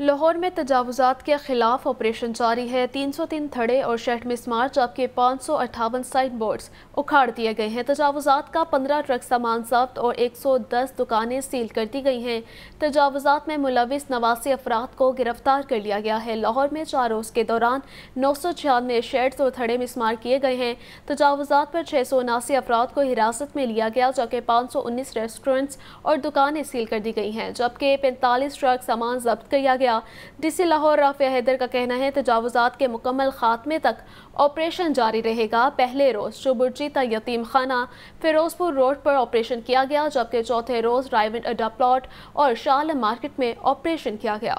लाहौर में तजावजात के खिलाफ ऑपरेशन जारी है 303 थड़े और शहर में जबकि पाँच सौ अट्ठावन साइड बोर्ड्स उखाड़ दिए गए हैं तजावजात का 15 ट्रक सामान जब्त और 110 दुकानें सील कर दी गई हैं तजावजात में मुलविस नवासी अफराद को गिरफ्तार कर लिया गया है लाहौर में चार रोज़ के दौरान नौ सौ छियानवे शेड्स और थड़े मिसमार किए गए हैं तजावजात पर छः सौ उनासी अफराद को हिरासत में लिया गया जबकि पाँच सौ उन्नीस रेस्टोरेंट्स और दुकानें सील कर दी गई हैं जबकि पैंतालीस ट्रक सामान जब्त किया गया गया डीसी लाहौर राफिया हैदर का कहना है तजावजात के मुकम्मल खात्मे तक ऑपरेशन जारी रहेगा पहले रोज़ शुबुरजीता यतीम खाना फिरोजपुर रोड पर ऑपरेशन किया गया जबकि चौथे रोज़ रायवेंट अड्डा प्लाट और शाल मार्केट में ऑपरेशन किया गया